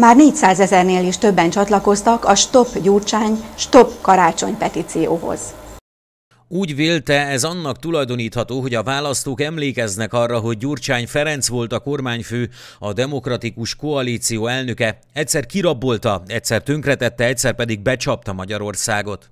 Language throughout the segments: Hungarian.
Már 400 ezernél is többen csatlakoztak a Stop Gyurcsány, Stop Karácsony petícióhoz. Úgy vélte, ez annak tulajdonítható, hogy a választók emlékeznek arra, hogy Gyurcsány Ferenc volt a kormányfő, a demokratikus koalíció elnöke, egyszer kirabolta, egyszer tönkretette, egyszer pedig becsapta Magyarországot.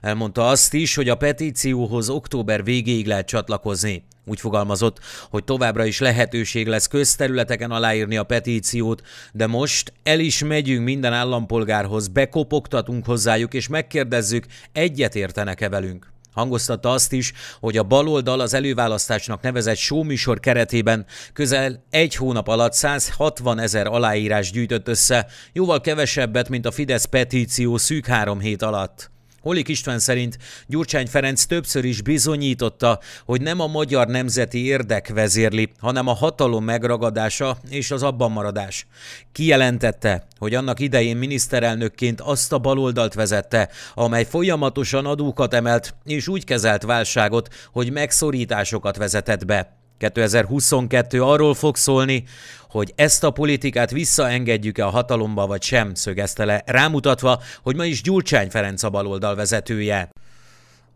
Elmondta azt is, hogy a petícióhoz október végéig lehet csatlakozni. Úgy fogalmazott, hogy továbbra is lehetőség lesz közterületeken aláírni a petíciót, de most el is megyünk minden állampolgárhoz, bekopogtatunk hozzájuk és megkérdezzük, egyetértenek-e velünk. Hangoztatta azt is, hogy a baloldal az előválasztásnak nevezett showműsor keretében közel egy hónap alatt 160 ezer aláírás gyűjtött össze, jóval kevesebbet, mint a Fidesz petíció szűk három hét alatt. Holik István szerint Gyurcsány Ferenc többször is bizonyította, hogy nem a magyar nemzeti érdek vezérli, hanem a hatalom megragadása és az abban maradás. Kijelentette, hogy annak idején miniszterelnökként azt a baloldalt vezette, amely folyamatosan adókat emelt és úgy kezelt válságot, hogy megszorításokat vezetett be. 2022 arról fog szólni, hogy ezt a politikát visszaengedjük-e a hatalomba vagy sem, szögezte le, rámutatva, hogy ma is Gyurcsány Ferenc a baloldal vezetője.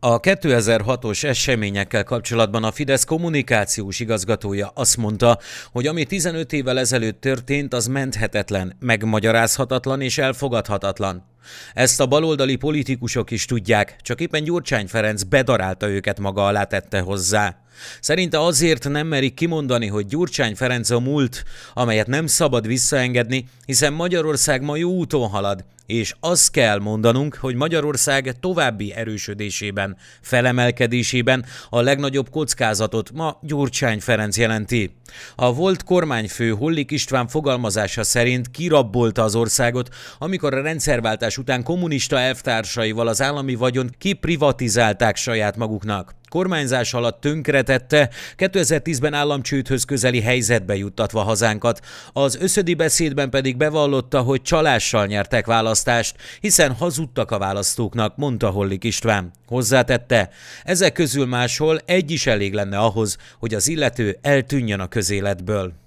A 2006-os eseményekkel kapcsolatban a Fidesz kommunikációs igazgatója azt mondta, hogy ami 15 évvel ezelőtt történt, az menthetetlen, megmagyarázhatatlan és elfogadhatatlan. Ezt a baloldali politikusok is tudják, csak éppen Gyurcsány Ferenc bedarálta őket maga alá tette hozzá. Szerinte azért nem merik kimondani, hogy Gyurcsány Ferenc a múlt, amelyet nem szabad visszaengedni, hiszen Magyarország ma jó úton halad, és azt kell mondanunk, hogy Magyarország további erősödésében, felemelkedésében a legnagyobb kockázatot ma Gyurcsány Ferenc jelenti. A volt kormányfő Hollik István fogalmazása szerint kirabbolta az országot, amikor a rendszerváltás rendszerváltás után kommunista elvtársaival az állami vagyon kiprivatizálták saját maguknak kormányzás alatt tönkretette, 2010-ben államcsődhöz közeli helyzetbe juttatva hazánkat. Az összödi beszédben pedig bevallotta, hogy csalással nyertek választást, hiszen hazudtak a választóknak, mondta Hollik István. Hozzátette, ezek közül máshol egy is elég lenne ahhoz, hogy az illető eltűnjön a közéletből.